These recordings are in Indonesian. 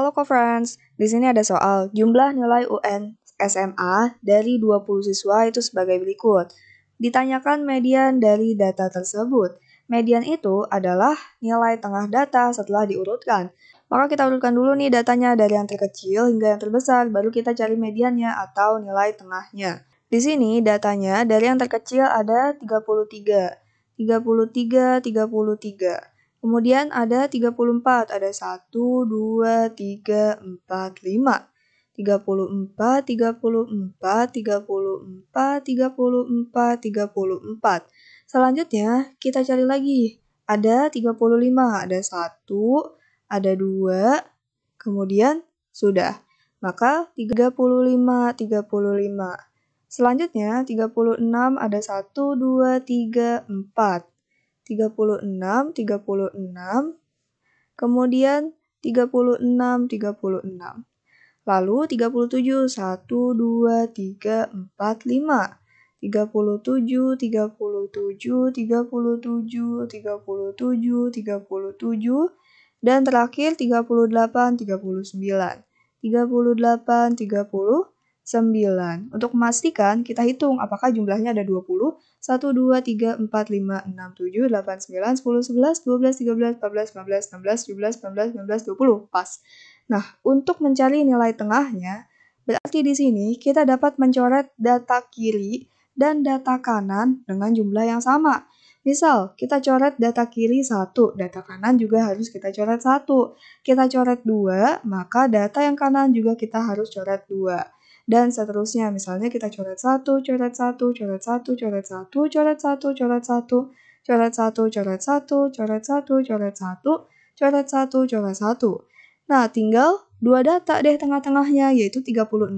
Halo co-friends, di sini ada soal jumlah nilai UN SMA dari 20 siswa itu sebagai berikut. Ditanyakan median dari data tersebut. Median itu adalah nilai tengah data setelah diurutkan. Maka kita urutkan dulu nih datanya dari yang terkecil hingga yang terbesar, baru kita cari mediannya atau nilai tengahnya. Di sini datanya dari yang terkecil ada 33, 33, 33. Kemudian ada 34, ada 1, 2, 3, 4, 5. 34, 34, 34, 34, 34, Selanjutnya, kita cari lagi. Ada 35, ada 1, ada 2, kemudian sudah. Maka 35, 35. Selanjutnya, 36 ada 1, 2, 3, 4. 36, 36, kemudian 36, 36. Lalu 37, 1, 2, 3, 4, 5. 37, 37, 37, 37, 37, dan terakhir 38, 39. 38, 30, 9. Untuk memastikan, kita hitung apakah jumlahnya ada 20, 1, 2, 3, 4, 5, 6, 7, 8, 9, 10, 11, 12, 13, 14, 15, 16, 17, 19, 19, 20. Pas. Nah, untuk mencari nilai tengahnya, berarti di sini kita dapat mencoret data kiri dan data kanan dengan jumlah yang sama. Misal, kita coret data kiri 1, data kanan juga harus kita coret 1. Kita coret 2, maka data yang kanan juga kita harus coret 2 dan seterusnya. Misalnya kita coret satu, coret satu, coret satu, coret satu, coret satu, coret satu, coret satu, coret satu, coret satu, coret satu, coret satu, coret satu. Nah, tinggal dua data deh tengah-tengahnya, yaitu 36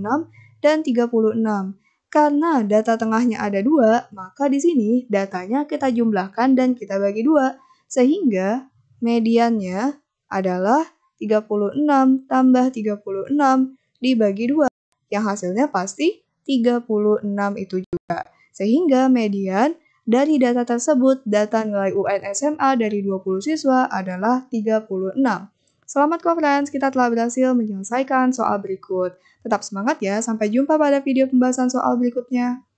dan 36. Karena data tengahnya ada dua, maka di sini datanya kita jumlahkan dan kita bagi dua, sehingga mediannya adalah 36 tambah 36 dibagi dua yang hasilnya pasti 36 itu juga. Sehingga median dari data tersebut, data nilai UN SMA dari 20 siswa adalah 36. Selamat kawan friends, kita telah berhasil menyelesaikan soal berikut. Tetap semangat ya, sampai jumpa pada video pembahasan soal berikutnya.